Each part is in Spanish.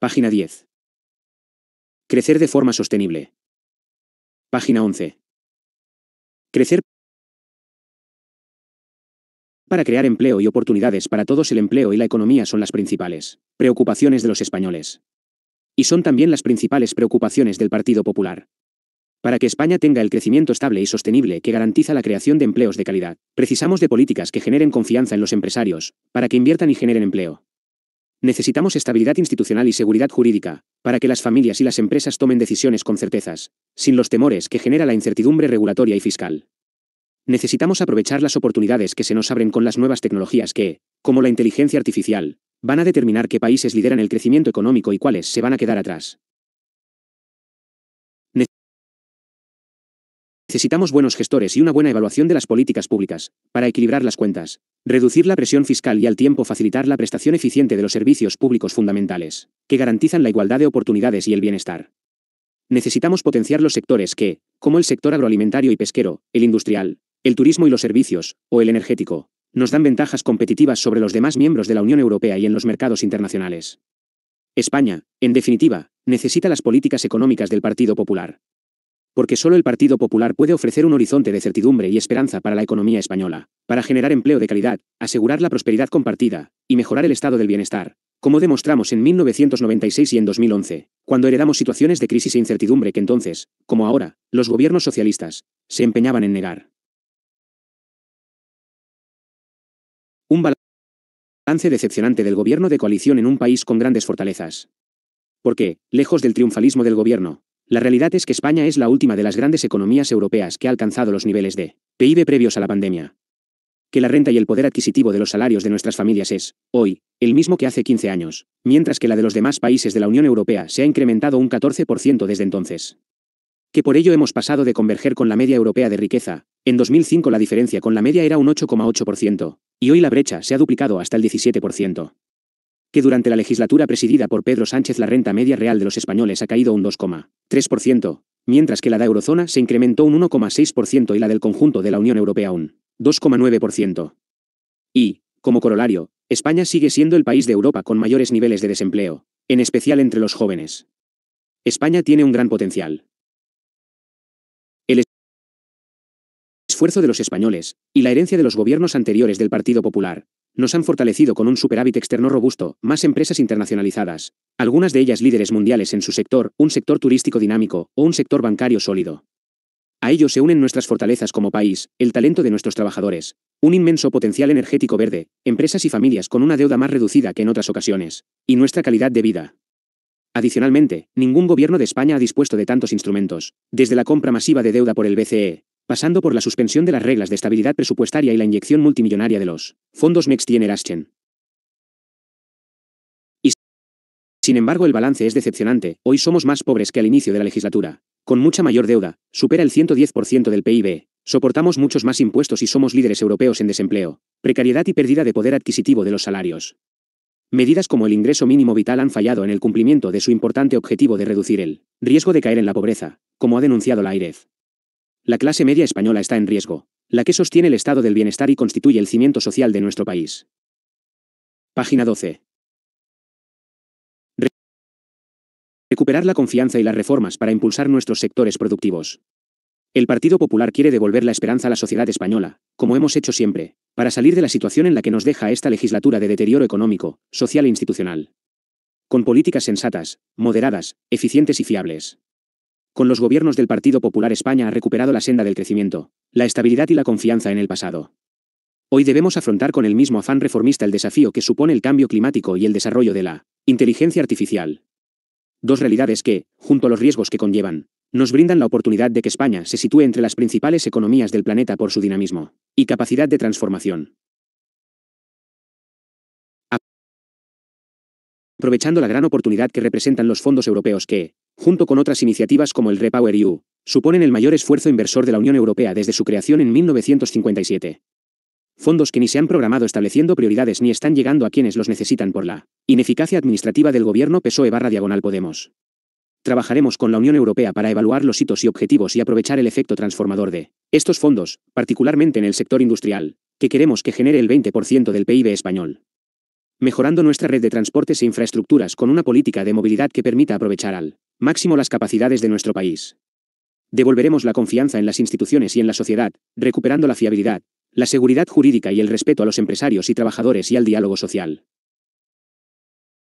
Página 10. Crecer de forma sostenible. Página 11. Crecer para crear empleo y oportunidades para todos el empleo y la economía son las principales preocupaciones de los españoles. Y son también las principales preocupaciones del Partido Popular. Para que España tenga el crecimiento estable y sostenible que garantiza la creación de empleos de calidad, precisamos de políticas que generen confianza en los empresarios, para que inviertan y generen empleo. Necesitamos estabilidad institucional y seguridad jurídica, para que las familias y las empresas tomen decisiones con certezas, sin los temores que genera la incertidumbre regulatoria y fiscal. Necesitamos aprovechar las oportunidades que se nos abren con las nuevas tecnologías que, como la inteligencia artificial, van a determinar qué países lideran el crecimiento económico y cuáles se van a quedar atrás. Necesitamos buenos gestores y una buena evaluación de las políticas públicas, para equilibrar las cuentas, Reducir la presión fiscal y al tiempo facilitar la prestación eficiente de los servicios públicos fundamentales, que garantizan la igualdad de oportunidades y el bienestar. Necesitamos potenciar los sectores que, como el sector agroalimentario y pesquero, el industrial, el turismo y los servicios, o el energético, nos dan ventajas competitivas sobre los demás miembros de la Unión Europea y en los mercados internacionales. España, en definitiva, necesita las políticas económicas del Partido Popular, porque solo el Partido Popular puede ofrecer un horizonte de certidumbre y esperanza para la economía española, para generar empleo de calidad, asegurar la prosperidad compartida, y mejorar el estado del bienestar, como demostramos en 1996 y en 2011, cuando heredamos situaciones de crisis e incertidumbre que entonces, como ahora, los gobiernos socialistas, se empeñaban en negar. Un balance decepcionante del gobierno de coalición en un país con grandes fortalezas. Porque, lejos del triunfalismo del gobierno, la realidad es que España es la última de las grandes economías europeas que ha alcanzado los niveles de PIB previos a la pandemia. Que la renta y el poder adquisitivo de los salarios de nuestras familias es, hoy, el mismo que hace 15 años, mientras que la de los demás países de la Unión Europea se ha incrementado un 14% desde entonces. Que por ello hemos pasado de converger con la media europea de riqueza, en 2005 la diferencia con la media era un 8,8%, y hoy la brecha se ha duplicado hasta el 17% que durante la legislatura presidida por Pedro Sánchez la renta media real de los españoles ha caído un 2,3%, mientras que la de eurozona se incrementó un 1,6% y la del conjunto de la Unión Europea un 2,9%. Y, como corolario, España sigue siendo el país de Europa con mayores niveles de desempleo, en especial entre los jóvenes. España tiene un gran potencial. El esfuerzo de los españoles, y la herencia de los gobiernos anteriores del Partido Popular, nos han fortalecido con un superávit externo robusto, más empresas internacionalizadas, algunas de ellas líderes mundiales en su sector, un sector turístico dinámico o un sector bancario sólido. A ello se unen nuestras fortalezas como país, el talento de nuestros trabajadores, un inmenso potencial energético verde, empresas y familias con una deuda más reducida que en otras ocasiones, y nuestra calidad de vida. Adicionalmente, ningún gobierno de España ha dispuesto de tantos instrumentos, desde la compra masiva de deuda por el BCE, pasando por la suspensión de las reglas de estabilidad presupuestaria y la inyección multimillonaria de los fondos Next-Generation. sin embargo el balance es decepcionante, hoy somos más pobres que al inicio de la legislatura, con mucha mayor deuda, supera el 110% del PIB, soportamos muchos más impuestos y somos líderes europeos en desempleo, precariedad y pérdida de poder adquisitivo de los salarios. Medidas como el ingreso mínimo vital han fallado en el cumplimiento de su importante objetivo de reducir el riesgo de caer en la pobreza, como ha denunciado la AIREF. La clase media española está en riesgo, la que sostiene el estado del bienestar y constituye el cimiento social de nuestro país. Página 12. Recuperar la confianza y las reformas para impulsar nuestros sectores productivos. El Partido Popular quiere devolver la esperanza a la sociedad española, como hemos hecho siempre, para salir de la situación en la que nos deja esta legislatura de deterioro económico, social e institucional. Con políticas sensatas, moderadas, eficientes y fiables. Con los gobiernos del Partido Popular España ha recuperado la senda del crecimiento, la estabilidad y la confianza en el pasado. Hoy debemos afrontar con el mismo afán reformista el desafío que supone el cambio climático y el desarrollo de la inteligencia artificial. Dos realidades que, junto a los riesgos que conllevan, nos brindan la oportunidad de que España se sitúe entre las principales economías del planeta por su dinamismo y capacidad de transformación. aprovechando la gran oportunidad que representan los fondos europeos que, junto con otras iniciativas como el Repower EU, suponen el mayor esfuerzo inversor de la Unión Europea desde su creación en 1957. Fondos que ni se han programado estableciendo prioridades ni están llegando a quienes los necesitan por la ineficacia administrativa del gobierno PSOE barra diagonal Podemos. Trabajaremos con la Unión Europea para evaluar los hitos y objetivos y aprovechar el efecto transformador de estos fondos, particularmente en el sector industrial, que queremos que genere el 20% del PIB español mejorando nuestra red de transportes e infraestructuras con una política de movilidad que permita aprovechar al máximo las capacidades de nuestro país. Devolveremos la confianza en las instituciones y en la sociedad, recuperando la fiabilidad, la seguridad jurídica y el respeto a los empresarios y trabajadores y al diálogo social.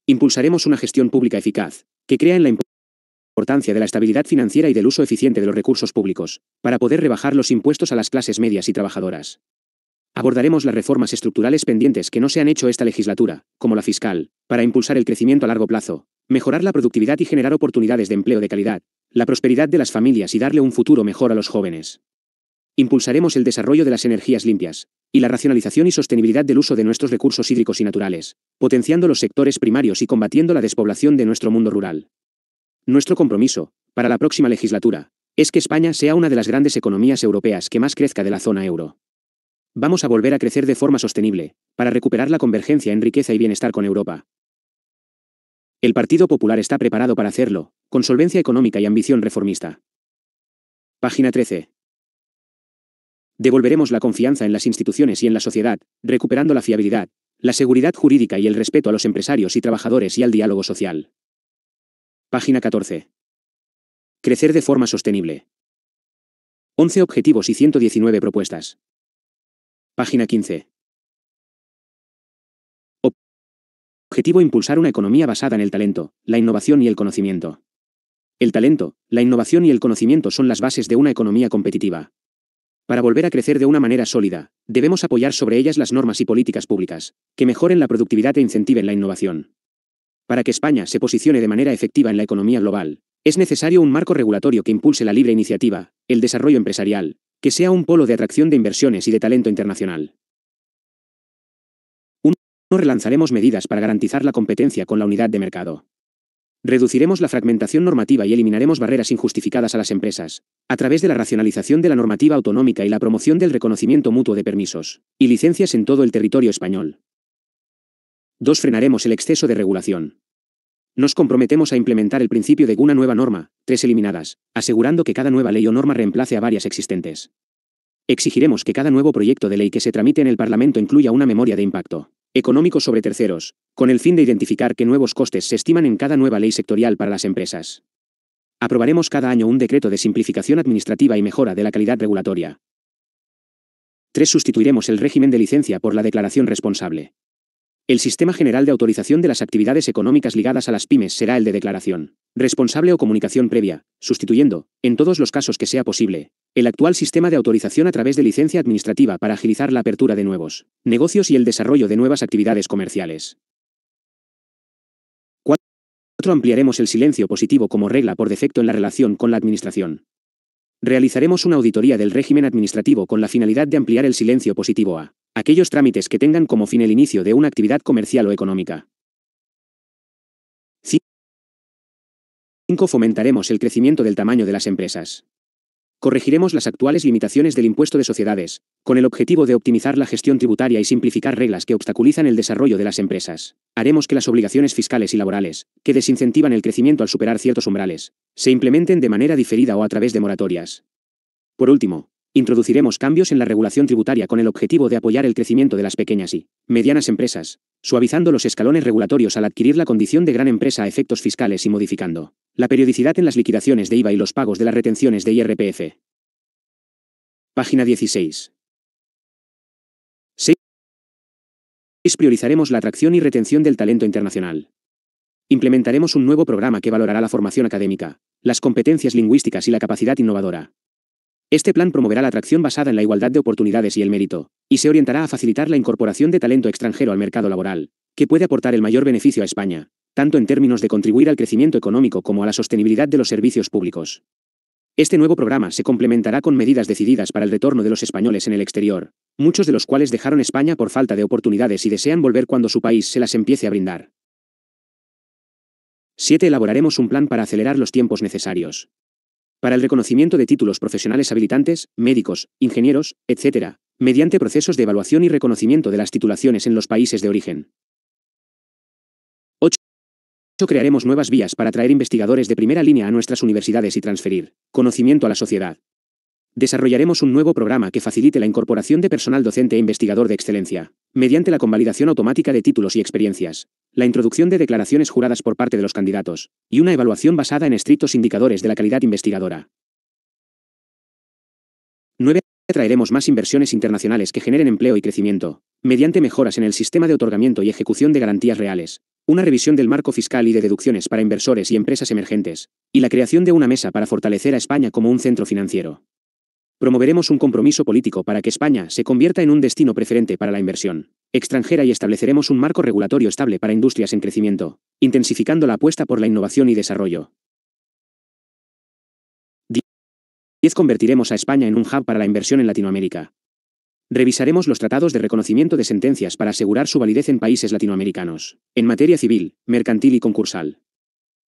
Impulsaremos una gestión pública eficaz, que crea en la importancia de la estabilidad financiera y del uso eficiente de los recursos públicos, para poder rebajar los impuestos a las clases medias y trabajadoras. Abordaremos las reformas estructurales pendientes que no se han hecho esta legislatura, como la fiscal, para impulsar el crecimiento a largo plazo, mejorar la productividad y generar oportunidades de empleo de calidad, la prosperidad de las familias y darle un futuro mejor a los jóvenes. Impulsaremos el desarrollo de las energías limpias, y la racionalización y sostenibilidad del uso de nuestros recursos hídricos y naturales, potenciando los sectores primarios y combatiendo la despoblación de nuestro mundo rural. Nuestro compromiso, para la próxima legislatura, es que España sea una de las grandes economías europeas que más crezca de la zona euro. Vamos a volver a crecer de forma sostenible, para recuperar la convergencia en riqueza y bienestar con Europa. El Partido Popular está preparado para hacerlo, con solvencia económica y ambición reformista. Página 13. Devolveremos la confianza en las instituciones y en la sociedad, recuperando la fiabilidad, la seguridad jurídica y el respeto a los empresarios y trabajadores y al diálogo social. Página 14. Crecer de forma sostenible. 11 objetivos y 119 propuestas. Página 15. Objetivo impulsar una economía basada en el talento, la innovación y el conocimiento. El talento, la innovación y el conocimiento son las bases de una economía competitiva. Para volver a crecer de una manera sólida, debemos apoyar sobre ellas las normas y políticas públicas, que mejoren la productividad e incentiven la innovación. Para que España se posicione de manera efectiva en la economía global, es necesario un marco regulatorio que impulse la libre iniciativa, el desarrollo empresarial, que sea un polo de atracción de inversiones y de talento internacional. 1. Relanzaremos medidas para garantizar la competencia con la unidad de mercado. Reduciremos la fragmentación normativa y eliminaremos barreras injustificadas a las empresas, a través de la racionalización de la normativa autonómica y la promoción del reconocimiento mutuo de permisos y licencias en todo el territorio español. 2. Frenaremos el exceso de regulación. Nos comprometemos a implementar el principio de una nueva norma, tres eliminadas, asegurando que cada nueva ley o norma reemplace a varias existentes. Exigiremos que cada nuevo proyecto de ley que se tramite en el Parlamento incluya una memoria de impacto económico sobre terceros, con el fin de identificar qué nuevos costes se estiman en cada nueva ley sectorial para las empresas. Aprobaremos cada año un decreto de simplificación administrativa y mejora de la calidad regulatoria. Tres Sustituiremos el régimen de licencia por la declaración responsable. El sistema general de autorización de las actividades económicas ligadas a las pymes será el de declaración, responsable o comunicación previa, sustituyendo, en todos los casos que sea posible, el actual sistema de autorización a través de licencia administrativa para agilizar la apertura de nuevos negocios y el desarrollo de nuevas actividades comerciales. 4. Ampliaremos el silencio positivo como regla por defecto en la relación con la Administración. Realizaremos una auditoría del régimen administrativo con la finalidad de ampliar el silencio positivo a Aquellos trámites que tengan como fin el inicio de una actividad comercial o económica. 5. Fomentaremos el crecimiento del tamaño de las empresas. Corregiremos las actuales limitaciones del impuesto de sociedades, con el objetivo de optimizar la gestión tributaria y simplificar reglas que obstaculizan el desarrollo de las empresas. Haremos que las obligaciones fiscales y laborales, que desincentivan el crecimiento al superar ciertos umbrales, se implementen de manera diferida o a través de moratorias. Por último, Introduciremos cambios en la regulación tributaria con el objetivo de apoyar el crecimiento de las pequeñas y medianas empresas, suavizando los escalones regulatorios al adquirir la condición de gran empresa a efectos fiscales y modificando la periodicidad en las liquidaciones de IVA y los pagos de las retenciones de IRPF. Página 16. 6. Priorizaremos la atracción y retención del talento internacional. Implementaremos un nuevo programa que valorará la formación académica, las competencias lingüísticas y la capacidad innovadora, este plan promoverá la atracción basada en la igualdad de oportunidades y el mérito, y se orientará a facilitar la incorporación de talento extranjero al mercado laboral, que puede aportar el mayor beneficio a España, tanto en términos de contribuir al crecimiento económico como a la sostenibilidad de los servicios públicos. Este nuevo programa se complementará con medidas decididas para el retorno de los españoles en el exterior, muchos de los cuales dejaron España por falta de oportunidades y desean volver cuando su país se las empiece a brindar. 7. Elaboraremos un plan para acelerar los tiempos necesarios para el reconocimiento de títulos profesionales habilitantes, médicos, ingenieros, etc., mediante procesos de evaluación y reconocimiento de las titulaciones en los países de origen. 8. Crearemos nuevas vías para atraer investigadores de primera línea a nuestras universidades y transferir conocimiento a la sociedad. Desarrollaremos un nuevo programa que facilite la incorporación de personal docente e investigador de excelencia, mediante la convalidación automática de títulos y experiencias, la introducción de declaraciones juradas por parte de los candidatos, y una evaluación basada en estrictos indicadores de la calidad investigadora. 9. Traeremos más inversiones internacionales que generen empleo y crecimiento, mediante mejoras en el sistema de otorgamiento y ejecución de garantías reales, una revisión del marco fiscal y de deducciones para inversores y empresas emergentes, y la creación de una mesa para fortalecer a España como un centro financiero. Promoveremos un compromiso político para que España se convierta en un destino preferente para la inversión extranjera y estableceremos un marco regulatorio estable para industrias en crecimiento, intensificando la apuesta por la innovación y desarrollo. 10. Convertiremos a España en un hub para la inversión en Latinoamérica. Revisaremos los tratados de reconocimiento de sentencias para asegurar su validez en países latinoamericanos, en materia civil, mercantil y concursal.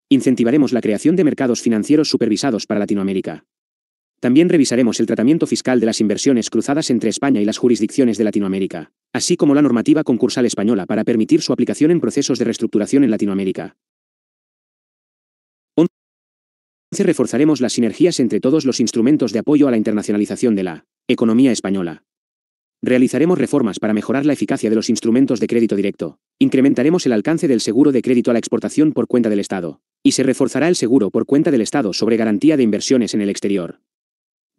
Incentivaremos la creación de mercados financieros supervisados para Latinoamérica, también revisaremos el tratamiento fiscal de las inversiones cruzadas entre España y las jurisdicciones de Latinoamérica, así como la normativa concursal española para permitir su aplicación en procesos de reestructuración en Latinoamérica. 11. Reforzaremos las sinergias entre todos los instrumentos de apoyo a la internacionalización de la economía española. Realizaremos reformas para mejorar la eficacia de los instrumentos de crédito directo. Incrementaremos el alcance del seguro de crédito a la exportación por cuenta del Estado. Y se reforzará el seguro por cuenta del Estado sobre garantía de inversiones en el exterior.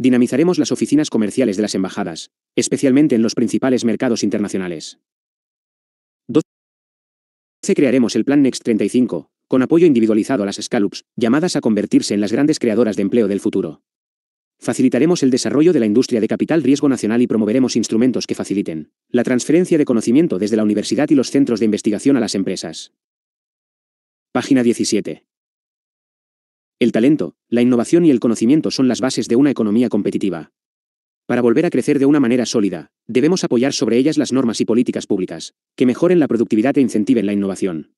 Dinamizaremos las oficinas comerciales de las embajadas, especialmente en los principales mercados internacionales. 12. Crearemos el Plan Next 35, con apoyo individualizado a las Scalups, llamadas a convertirse en las grandes creadoras de empleo del futuro. Facilitaremos el desarrollo de la industria de capital riesgo nacional y promoveremos instrumentos que faciliten la transferencia de conocimiento desde la universidad y los centros de investigación a las empresas. Página 17. El talento, la innovación y el conocimiento son las bases de una economía competitiva. Para volver a crecer de una manera sólida, debemos apoyar sobre ellas las normas y políticas públicas, que mejoren la productividad e incentiven la innovación.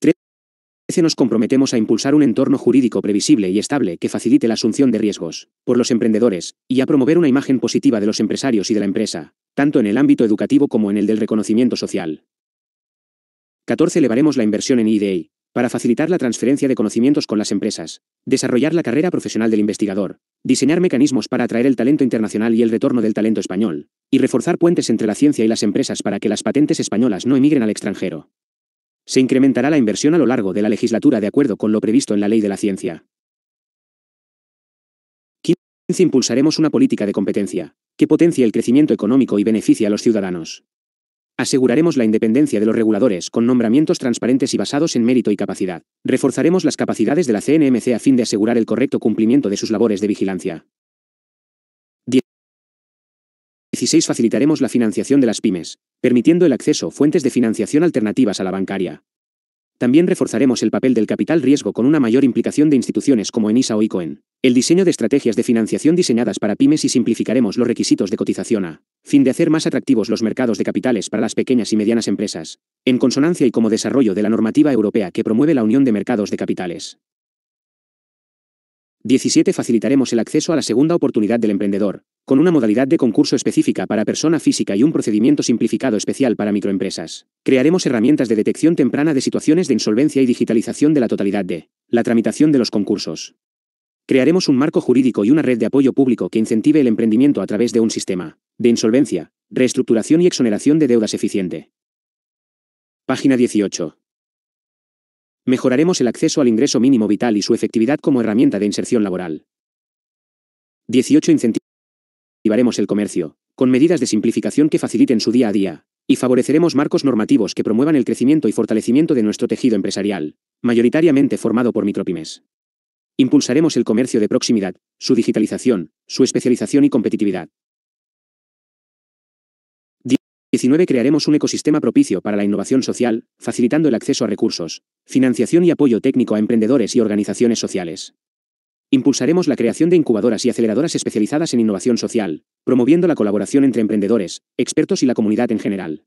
13. Nos comprometemos a impulsar un entorno jurídico previsible y estable que facilite la asunción de riesgos por los emprendedores y a promover una imagen positiva de los empresarios y de la empresa, tanto en el ámbito educativo como en el del reconocimiento social. 14. Elevaremos la inversión en IDI, para facilitar la transferencia de conocimientos con las empresas, desarrollar la carrera profesional del investigador, diseñar mecanismos para atraer el talento internacional y el retorno del talento español, y reforzar puentes entre la ciencia y las empresas para que las patentes españolas no emigren al extranjero. Se incrementará la inversión a lo largo de la legislatura de acuerdo con lo previsto en la Ley de la Ciencia. 15. Impulsaremos una política de competencia, que potencie el crecimiento económico y beneficie a los ciudadanos. Aseguraremos la independencia de los reguladores con nombramientos transparentes y basados en mérito y capacidad. Reforzaremos las capacidades de la CNMC a fin de asegurar el correcto cumplimiento de sus labores de vigilancia. 16. Facilitaremos la financiación de las pymes, permitiendo el acceso a fuentes de financiación alternativas a la bancaria, también reforzaremos el papel del capital riesgo con una mayor implicación de instituciones como Enisa o ICOEN. El diseño de estrategias de financiación diseñadas para pymes y simplificaremos los requisitos de cotización a fin de hacer más atractivos los mercados de capitales para las pequeñas y medianas empresas, en consonancia y como desarrollo de la normativa europea que promueve la unión de mercados de capitales. 17. Facilitaremos el acceso a la segunda oportunidad del emprendedor, con una modalidad de concurso específica para persona física y un procedimiento simplificado especial para microempresas. Crearemos herramientas de detección temprana de situaciones de insolvencia y digitalización de la totalidad de la tramitación de los concursos. Crearemos un marco jurídico y una red de apoyo público que incentive el emprendimiento a través de un sistema de insolvencia, reestructuración y exoneración de deudas eficiente. Página 18. Mejoraremos el acceso al ingreso mínimo vital y su efectividad como herramienta de inserción laboral. 18 incentivos activaremos el comercio, con medidas de simplificación que faciliten su día a día, y favoreceremos marcos normativos que promuevan el crecimiento y fortalecimiento de nuestro tejido empresarial, mayoritariamente formado por micropymes. Impulsaremos el comercio de proximidad, su digitalización, su especialización y competitividad. 19. Crearemos un ecosistema propicio para la innovación social, facilitando el acceso a recursos, financiación y apoyo técnico a emprendedores y organizaciones sociales. Impulsaremos la creación de incubadoras y aceleradoras especializadas en innovación social, promoviendo la colaboración entre emprendedores, expertos y la comunidad en general.